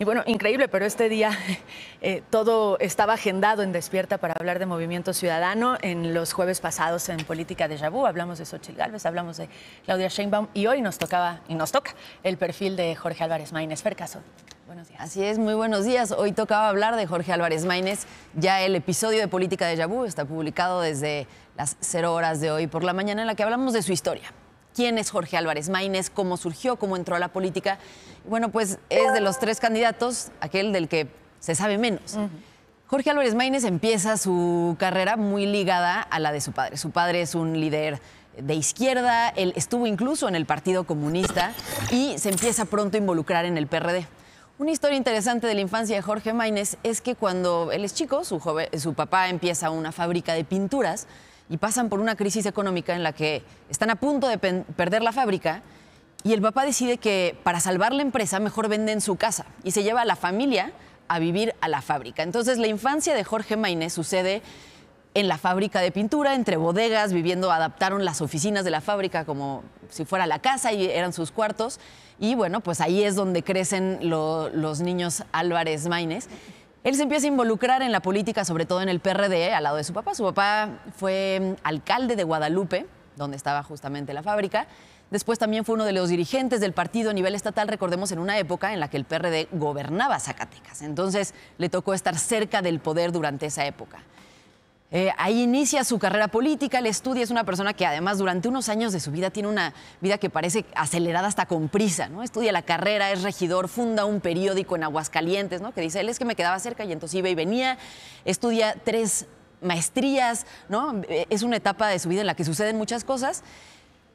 Y bueno, increíble, pero este día eh, todo estaba agendado en Despierta para hablar de Movimiento Ciudadano. En los jueves pasados en Política de Yabú hablamos de Xochitl Gálvez, hablamos de Claudia Sheinbaum y hoy nos tocaba y nos toca el perfil de Jorge Álvarez Maínez. Percaso. Buenos días. Así es, muy buenos días. Hoy tocaba hablar de Jorge Álvarez Maínez. Ya el episodio de Política de Yabú está publicado desde las cero horas de hoy por la mañana en la que hablamos de su historia quién es Jorge Álvarez Maínez, cómo surgió, cómo entró a la política. Bueno, pues es de los tres candidatos aquel del que se sabe menos. Jorge Álvarez Maínez empieza su carrera muy ligada a la de su padre. Su padre es un líder de izquierda, él estuvo incluso en el Partido Comunista y se empieza pronto a involucrar en el PRD. Una historia interesante de la infancia de Jorge Maínez es que cuando él es chico, su papá empieza una fábrica de pinturas y pasan por una crisis económica en la que están a punto de perder la fábrica y el papá decide que para salvar la empresa mejor venden su casa y se lleva a la familia a vivir a la fábrica. Entonces la infancia de Jorge Maine sucede en la fábrica de pintura, entre bodegas, viviendo, adaptaron las oficinas de la fábrica como si fuera la casa y eran sus cuartos. Y bueno, pues ahí es donde crecen los niños Álvarez Maines. Él se empieza a involucrar en la política, sobre todo en el PRD, al lado de su papá. Su papá fue mm, alcalde de Guadalupe, donde estaba justamente la fábrica. Después también fue uno de los dirigentes del partido a nivel estatal, recordemos, en una época en la que el PRD gobernaba Zacatecas. Entonces le tocó estar cerca del poder durante esa época. Eh, ahí inicia su carrera política, él estudia, es una persona que además durante unos años de su vida tiene una vida que parece acelerada hasta con prisa, ¿no? Estudia la carrera, es regidor, funda un periódico en Aguascalientes, ¿no? Que dice, él es que me quedaba cerca y entonces iba y venía, estudia tres maestrías, ¿no? Eh, es una etapa de su vida en la que suceden muchas cosas.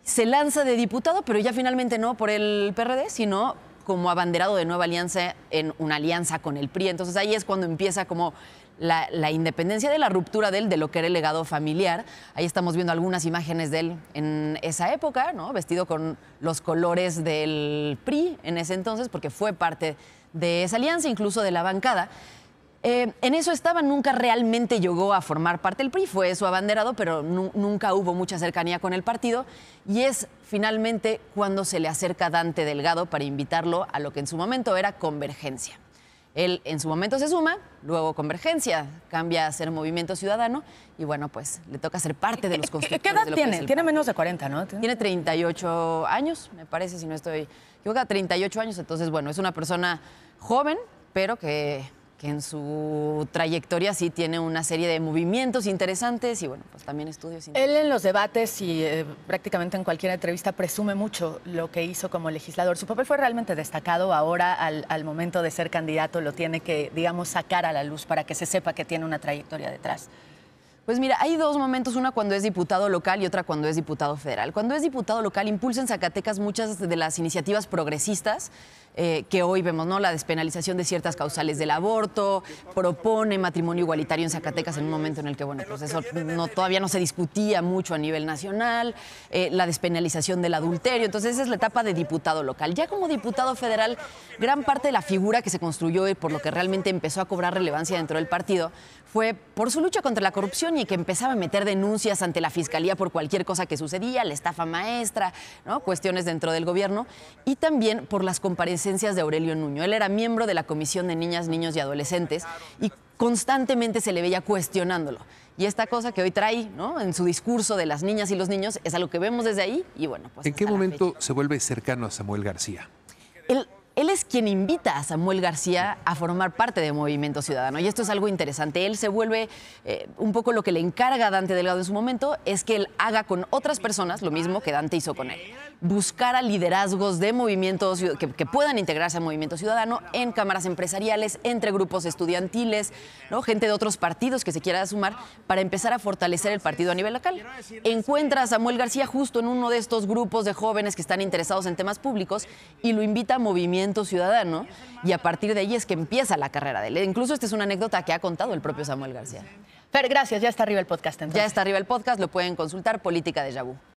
Se lanza de diputado, pero ya finalmente no por el PRD, sino como abanderado de Nueva Alianza en una alianza con el PRI. Entonces ahí es cuando empieza como la, independencia de la ruptura de él, de lo que era el legado familiar. Ahí estamos viendo algunas imágenes de él en esa época, ¿no? Vestido con los colores del PRI en ese entonces, porque fue parte de esa alianza, incluso de la bancada. Eh, en eso estaba, nunca realmente llegó a formar parte del PRI, fue su abanderado, pero nunca hubo mucha cercanía con el partido. Y es finalmente cuando se le acerca Dante Delgado para invitarlo a lo que en su momento era Convergencia. Él en su momento se suma, luego Convergencia, cambia a ser Movimiento Ciudadano y bueno, pues le toca ser parte de los constructores. ¿Qué edad tiene? Tiene menos de 40, ¿no? Tiene 38 años, me parece, si no estoy equivocada, 38 años. Entonces, bueno, es una persona joven, pero que que en su trayectoria sí tiene una serie de movimientos interesantes y bueno, pues también estudios Él en los debates y eh, prácticamente en cualquier entrevista presume mucho lo que hizo como legislador. Su papel fue realmente destacado, ahora al, al, momento de ser candidato lo tiene que, digamos, sacar a la luz para que se sepa que tiene una trayectoria detrás. Pues mira, hay dos momentos, una cuando es diputado local y otra cuando es diputado federal. Cuando es diputado local impulsa en Zacatecas muchas de las iniciativas progresistas eh, que hoy vemos, ¿no? La despenalización de ciertas causales del aborto, propone matrimonio igualitario en Zacatecas en un momento en el que, bueno, pues eso no, todavía no se discutía mucho a nivel nacional, eh, la despenalización del adulterio. Entonces esa es la etapa de diputado local. Ya como diputado federal, gran parte de la figura que se construyó y por lo que realmente empezó a cobrar relevancia dentro del partido fue por su lucha contra la corrupción y que empezaba a meter denuncias ante la fiscalía por cualquier cosa que sucedía, la estafa maestra, ¿no? cuestiones dentro del gobierno, y también por las comparecencias de Aurelio Nuño. Él era miembro de la Comisión de Niñas, Niños y Adolescentes y constantemente se le veía cuestionándolo. Y esta cosa que hoy trae en su discurso de las niñas y los niños es algo que vemos desde ahí y bueno, pues... ¿En qué momento se vuelve cercano a Samuel García? quien invita a Samuel García a formar parte de Movimiento Ciudadano. Y esto es algo interesante. Él se vuelve eh, un poco lo que le encarga a Dante Delgado en su momento, es que él haga con otras personas lo mismo que Dante hizo con él. Buscar a liderazgos de movimientos que, que puedan integrarse al Movimiento Ciudadano en cámaras empresariales, entre grupos estudiantiles, gente de otros partidos que se quiera sumar para empezar a fortalecer el partido a nivel local. Encuentra a Samuel García justo en uno de estos grupos de jóvenes que están interesados en temas públicos y lo invita a Movimiento Ciudadano ciudadano y a partir de ahí es que empieza la carrera de él. Incluso esta es una anécdota que ha contado el propio Samuel García. Fer, gracias. Ya está arriba el podcast Ya está arriba el podcast, lo pueden consultar, Política de Yabú.